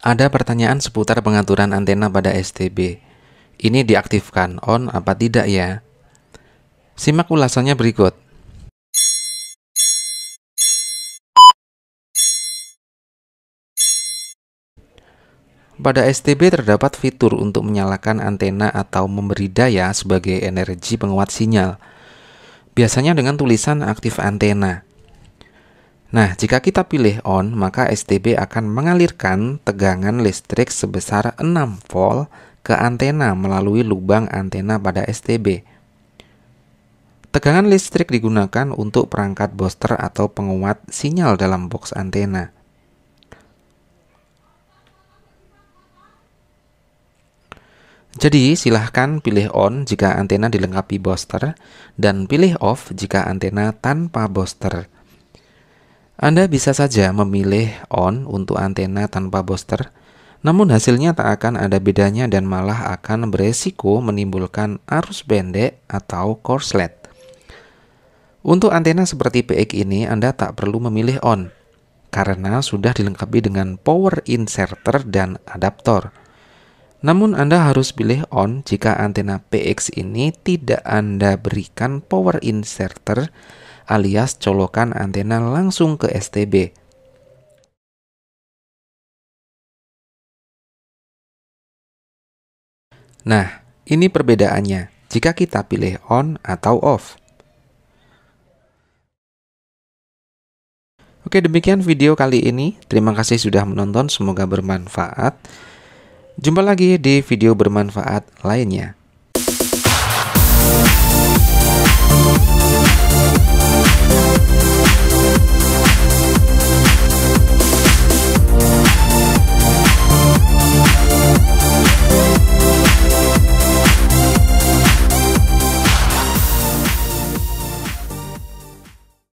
Ada pertanyaan seputar pengaturan antena pada STB. Ini diaktifkan on apa tidak ya? Simak ulasannya berikut. Pada STB terdapat fitur untuk menyalakan antena atau memberi daya sebagai energi penguat sinyal. Biasanya dengan tulisan aktif antena. Nah, jika kita pilih on, maka STB akan mengalirkan tegangan listrik sebesar 6 volt ke antena melalui lubang antena pada STB. Tegangan listrik digunakan untuk perangkat booster atau penguat sinyal dalam box antena. Jadi, silahkan pilih on jika antena dilengkapi booster dan pilih off jika antena tanpa booster. Anda bisa saja memilih on untuk antena tanpa booster, namun hasilnya tak akan ada bedanya dan malah akan beresiko menimbulkan arus pendek atau korslet. Untuk antena seperti PX ini Anda tak perlu memilih on, karena sudah dilengkapi dengan power inserter dan adaptor. Namun Anda harus pilih on jika antena PX ini tidak Anda berikan power inserter alias colokan antena langsung ke STB. Nah, ini perbedaannya jika kita pilih on atau off. Oke, demikian video kali ini. Terima kasih sudah menonton, semoga bermanfaat. Jumpa lagi di video bermanfaat lainnya.